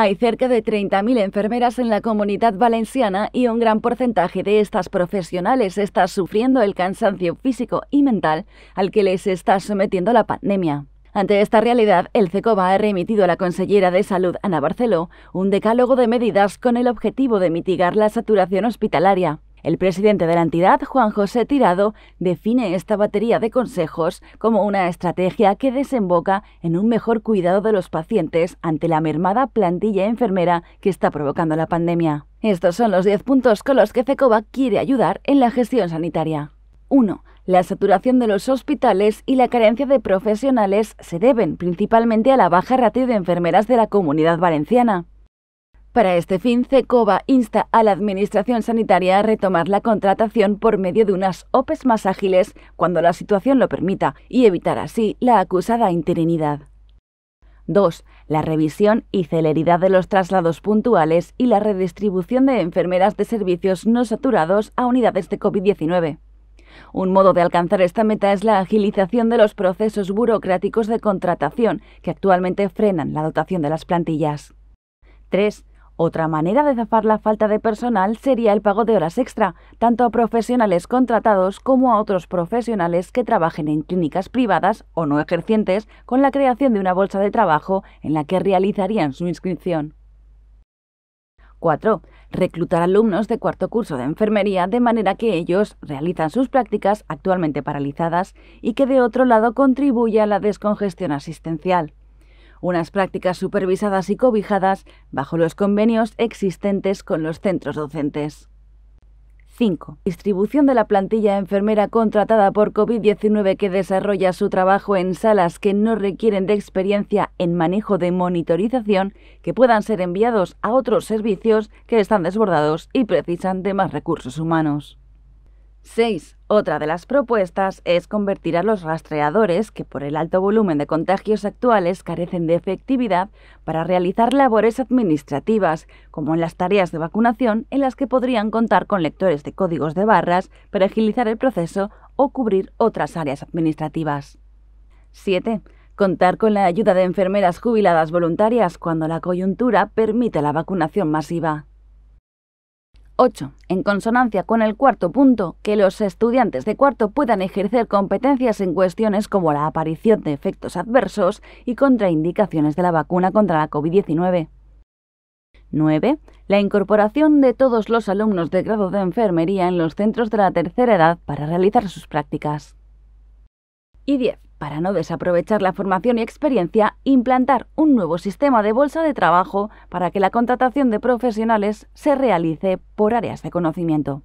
Hay cerca de 30.000 enfermeras en la comunidad valenciana y un gran porcentaje de estas profesionales está sufriendo el cansancio físico y mental al que les está sometiendo la pandemia. Ante esta realidad, el CECOBA ha remitido a la consellera de Salud, Ana Barceló, un decálogo de medidas con el objetivo de mitigar la saturación hospitalaria. El presidente de la entidad, Juan José Tirado, define esta batería de consejos como una estrategia que desemboca en un mejor cuidado de los pacientes ante la mermada plantilla enfermera que está provocando la pandemia. Estos son los 10 puntos con los que CECOVA quiere ayudar en la gestión sanitaria. 1. La saturación de los hospitales y la carencia de profesionales se deben principalmente a la baja ratio de enfermeras de la comunidad valenciana. Para este fin, CECOBA insta a la Administración Sanitaria a retomar la contratación por medio de unas OPEs más ágiles cuando la situación lo permita y evitar así la acusada interinidad. 2. La revisión y celeridad de los traslados puntuales y la redistribución de enfermeras de servicios no saturados a unidades de COVID-19. Un modo de alcanzar esta meta es la agilización de los procesos burocráticos de contratación que actualmente frenan la dotación de las plantillas. 3. Otra manera de zafar la falta de personal sería el pago de horas extra, tanto a profesionales contratados como a otros profesionales que trabajen en clínicas privadas o no ejercientes, con la creación de una bolsa de trabajo en la que realizarían su inscripción. 4. Reclutar alumnos de cuarto curso de enfermería de manera que ellos realizan sus prácticas actualmente paralizadas y que de otro lado contribuya a la descongestión asistencial unas prácticas supervisadas y cobijadas bajo los convenios existentes con los centros docentes. 5. Distribución de la plantilla enfermera contratada por COVID-19 que desarrolla su trabajo en salas que no requieren de experiencia en manejo de monitorización, que puedan ser enviados a otros servicios que están desbordados y precisan de más recursos humanos. 6. Otra de las propuestas es convertir a los rastreadores, que por el alto volumen de contagios actuales carecen de efectividad, para realizar labores administrativas, como en las tareas de vacunación, en las que podrían contar con lectores de códigos de barras para agilizar el proceso o cubrir otras áreas administrativas. 7. Contar con la ayuda de enfermeras jubiladas voluntarias cuando la coyuntura permite la vacunación masiva. 8. En consonancia con el cuarto punto, que los estudiantes de cuarto puedan ejercer competencias en cuestiones como la aparición de efectos adversos y contraindicaciones de la vacuna contra la COVID-19. 9. La incorporación de todos los alumnos de grado de enfermería en los centros de la tercera edad para realizar sus prácticas. Y 10 para no desaprovechar la formación y experiencia, implantar un nuevo sistema de bolsa de trabajo para que la contratación de profesionales se realice por áreas de conocimiento.